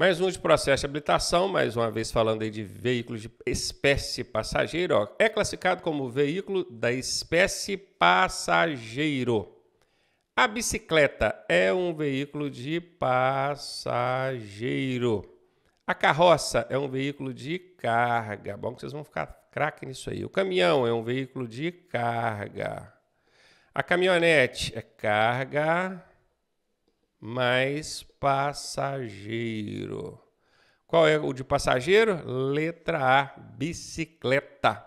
Mais um de processo de habilitação, mais uma vez falando aí de veículos de espécie passageiro, ó, é classificado como veículo da espécie passageiro. A bicicleta é um veículo de passageiro. A carroça é um veículo de carga. Bom que vocês vão ficar craque nisso aí. O caminhão é um veículo de carga. A caminhonete é carga mas passageiro. Qual é o de passageiro? Letra A, bicicleta.